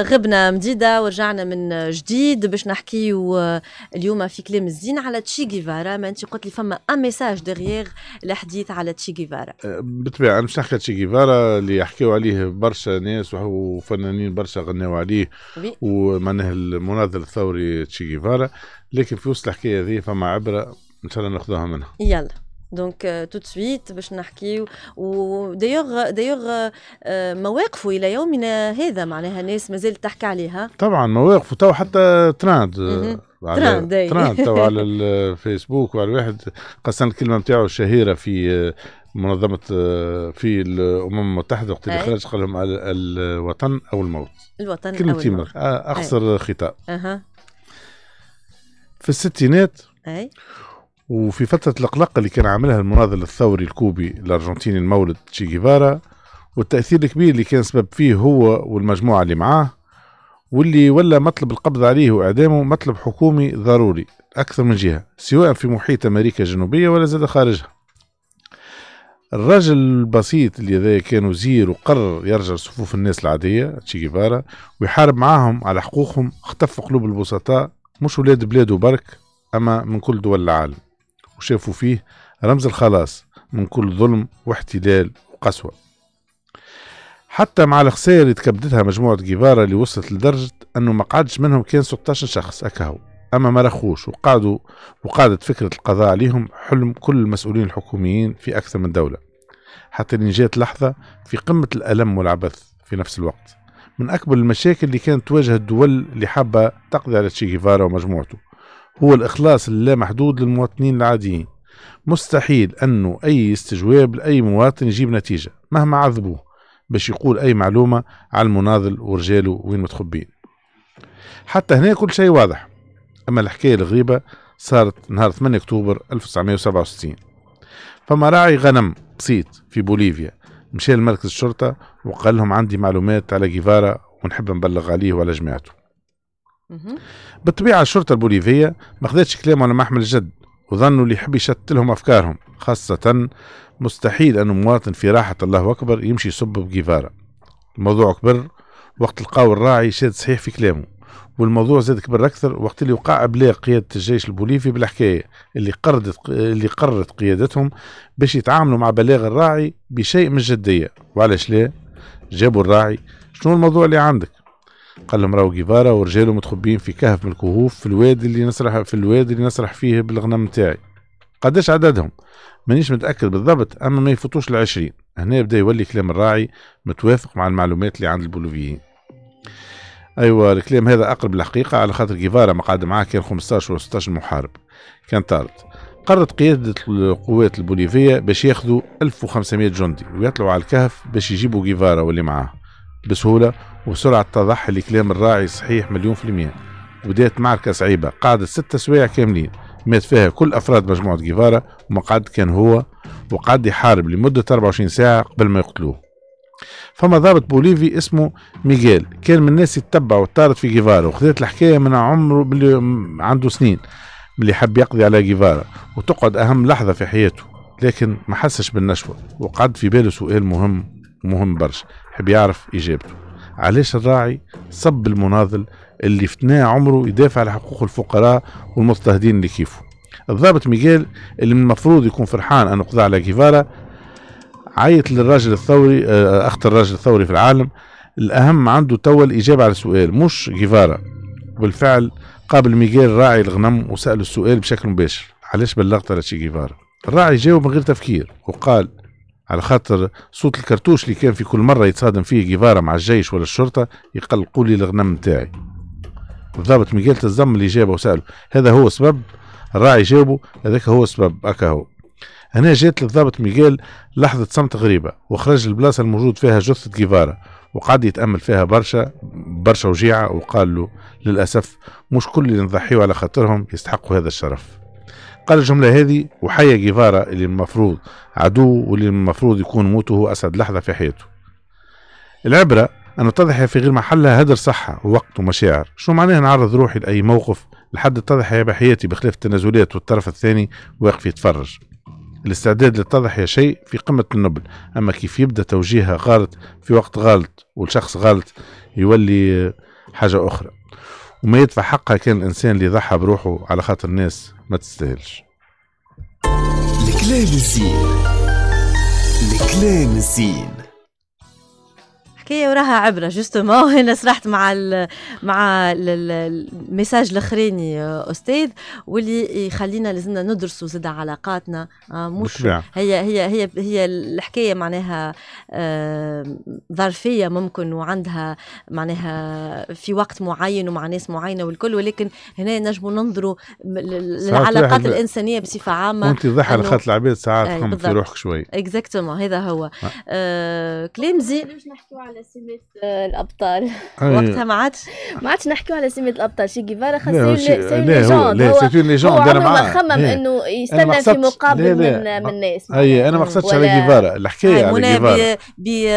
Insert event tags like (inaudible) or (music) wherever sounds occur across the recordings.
غبنا مديدة ورجعنا من جديد باش نحكيو آه، اليوم في كلام الزين على تشي جيفارا ما انت قلت لي فما ان ميساج دغيغ الحديث على تشي جيفارا آه، بالطبيعة مش نحكي تشي جيفارا اللي حكيو عليه برشا ناس وفنانين برشا غناو عليه ومعناه المناضل الثوري تشي جيفارا لكن في وسط الحكاية هذه فما عبرة ان شاء الله ناخذوها منها يلا دونك تو سويت باش نحكيو ودايوغ دايوغ مواقفه الى يومنا هذا معناها ناس مازالت تحكي عليها طبعا مواقفه تو حتى تراند تراند تو على (laughs) الفيسبوك وعلى الواحد قسم الكلمه نتاعو الشهيره في آه، منظمة آه، في الأمم المتحدة وقت اللي خرج قال لهم الوطن أو الموت الوطن كلمة أو الموت أقصر خطاب أه. في الستينات أي. وفي فترة القلق اللي كان عاملها المناضل الثوري الكوبي الأرجنتيني المولد تشي جيفارا والتأثير الكبير اللي كان سبب فيه هو والمجموعة اللي معاه واللي ولا مطلب القبض عليه وإعدامه مطلب حكومي ضروري أكثر من جهة سواء في محيط أمريكا الجنوبية ولا زاد خارجها الرجل البسيط اللي ذا كان وزير وقرر يرجع صفوف الناس العادية تشي جيفارا ويحارب معاهم على حقوقهم اختفوا قلوب البسطاء مش ولاد بلاده برك أما من كل دول العالم وشافوا فيه رمز الخلاص من كل ظلم واحتلال وقسوة حتى مع الخسائر اللي تكبدتها مجموعة جيفارا اللي وصلت لدرجة أنه ما قعدش منهم كان 16 شخص أكهو أما ما رخوش وقعدوا وقعدت فكرة القضاء عليهم حلم كل المسؤولين الحكوميين في أكثر من دولة حتى إن جات لحظة في قمة الألم والعبث في نفس الوقت من أكبر المشاكل اللي كانت تواجه الدول اللي حابة تقضي على تشي جيفارا ومجموعته هو الإخلاص اللامحدود للمواطنين العاديين مستحيل أنه أي استجواب لأي مواطن يجيب نتيجة مهما عذبوه باش يقول أي معلومة على المناضل ورجاله وين متخبين حتى هنا كل شيء واضح أما الحكاية الغريبة صارت نهار 8 أكتوبر 1967 فما راعي غنم بسيط في بوليفيا مشى لمركز الشرطة وقال لهم عندي معلومات على جيفارا ونحب نبلغ عليه وعلى جماعته بالطبيعه الشرطه البوليفيه ما خذتش كلامه على محمل الجد وظنوا اللي يحب يشتت لهم افكارهم خاصه مستحيل أن مواطن في راحه الله اكبر يمشي يسب بجيفارا الموضوع كبر وقت لقاو الراعي شاد صحيح في كلامه والموضوع زاد كبر اكثر وقت اللي وقع بلا قياده الجيش البوليفي بالحكايه اللي قررت اللي قررت قيادتهم باش يتعاملوا مع بلاغ الراعي بشيء من الجديه وعلاش لا جابوا الراعي شنو الموضوع اللي عندك قال لهم راهو جيفارا ورجاله متخبيين في كهف من الكهوف في الوادي اللي نسرح في الوادي اللي نسرح فيه بالغنم نتاعي قداش عددهم مانيش متاكد بالضبط اما ما يفوتوش العشرين هنا بدا يولي كلام الراعي متوافق مع المعلومات اللي عند البوليفيين ايوا الكلام هذا اقرب للحقيقه على خاطر جيفارا ما قعد معاه كان 15 ولا 16 محارب كان طارد قررت قيادة القوات البوليفية باش ياخذوا 1500 جندي ويطلعوا على الكهف باش يجيبوا جيفارا واللي معاه بسهولة وسرعة تضحي لكلام الراعي صحيح مليون في المية وبدأت معركة صعيبة قعدت ستة سوايع كاملين مات فيها كل أفراد مجموعة جيفارا ومقعد كان هو وقعد يحارب لمدة 24 ساعة قبل ما يقتلوه فما ضابط بوليفي اسمه ميغيل كان من الناس يتبع وطارت في جيفارا وخذت الحكاية من عمره اللي عنده سنين اللي حب يقضي على جيفارا وتقعد أهم لحظة في حياته لكن ما حسش بالنشوة وقعد في باله سؤال مهم مهم برشا حب يعرف إجابته علاش الراعي صب المناضل اللي في عمره يدافع على حقوق الفقراء والمضطهدين اللي كيفه الضابط ميغيل اللي من المفروض يكون فرحان أنه قضى على كيفارا عيط للراجل الثوري آه، أخطر راجل ثوري في العالم الأهم عنده توا الإجابة على السؤال مش كيفارا وبالفعل قابل ميغيل راعي الغنم وسأله السؤال بشكل مباشر علاش بلغت على شي كيفارا الراعي جاوب من غير تفكير وقال على خاطر صوت الكرتوش اللي كان في كل مرة يتصادم فيه جيفارا مع الجيش ولا الشرطة يقلقوا لي الغنم متاعي الضابط ميغيل تزم اللي جابه وسأله هذا هو سبب الراعي جابه هذاك هو سبب أكا هو هنا جات للضابط ميغيل لحظة صمت غريبة وخرج البلاصة الموجود فيها جثة جيفارا وقعد يتأمل فيها برشا برشا وجيعة وقال له للأسف مش كل اللي نضحيه على خاطرهم يستحقوا هذا الشرف قال الجملة هذه وحيا جيفارا اللي المفروض عدو واللي المفروض يكون موته أسعد لحظة في حياته العبرة أن التضحية في غير محلها هدر صحة ووقت ومشاعر شو معناها نعرض روحي لأي موقف لحد التضحية بحياتي بخلاف التنازلات والطرف الثاني واقف يتفرج الاستعداد للتضحية شيء في قمة النبل أما كيف يبدأ توجيهها غلط في وقت غلط والشخص غلط يولي حاجة أخرى وما يدفع حقها كان الانسان اللي ضحى بروحه على خاطر الناس ما تستاهلش الكلام الزين الكلام الزين حكايه وراها عبره جوستومون (laughs) هنا سرحت مع الـ مع الميساج الاخراني آه، استاذ واللي يخلينا لازمنا ندرسوا زاد علاقاتنا آه، مش هي هي هي هي الحكايه معناها آه، ظرفيه ممكن وعندها معناها في وقت معين ومع ناس معينه والكل ولكن هنا نجموا ننظروا للعلاقات الانسانيه بصفه عامه تضحي على خاطر العباد ساعات تخمم في روحك شوي اكزاكتومون هذا هو كلام زين نحكيو على على سمة آه، آه، الأبطال وقتها ما عادش ما عادش نحكيو على سمة الأبطال شي جيفارا خاص سي ليجوند هو سي ليجوند أنا معاه خمم إنه يستنى في مقابل من من ناس أي أنا ما قصدتش على جيفارا الحكاية على جيفارا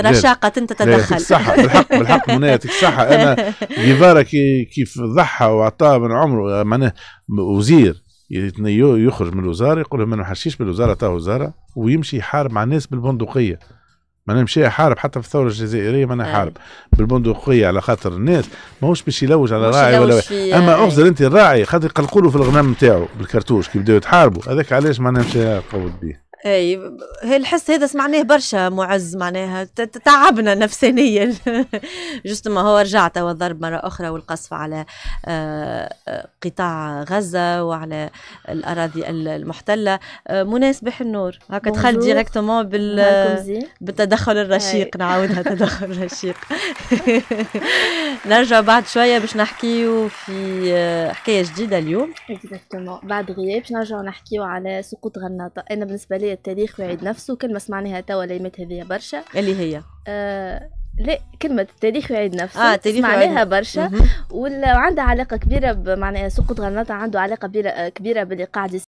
برشاقة أنت تتدخل صح بالحق بالحق منى يعطيك الصحة أنا (laughs) جيفارا كيف ضحى وعطاه من عمره معناه وزير يخرج من الوزاره يقول لهم ما نحشيش بالوزاره تاع وزاره ويمشي يحارب مع الناس بالبندقيه معناها مشي حارب حتى في الثوره الجزائريه معناها حارب بالبندقيه على خاطر الناس ماهوش باش يلوج على راعي ولا اما اخزر انت الراعي خاطر يقلقوا في الغنم نتاعو بالكرتوش كي بداو يتحاربوا هذاك علاش معناها مشي قوت بيه اي هي الحس هذا سمعناه برشا معز معناها تعبنا نفسانيا (laughs) جست ما هو رجع والضرب الضرب مره اخرى والقصف على آه، آه، قطاع غزه وعلى الاراضي المحتله آه، مناس النور هكا دخل ديريكتومون بال بالتدخل الرشيق نعاودها (laughs) تدخل رشيق (laughs) نرجع بعد شويه باش نحكيو في حكايه جديده اليوم اكزاكتومون بعد غياب باش نرجعو نحكيو على سقوط غرناطه انا بالنسبه لي هذايا التاريخ ويعيد نفسه كلمه سمعناها توا ليمات هذيا برشا اللي هي آه لا كلمة التاريخ يعيد نفسه آه، تاريخ معناها برشا وعندها علاقة كبيرة معناها سقوط غرناطة عنده علاقة كبيرة كبيرة باللي قاعد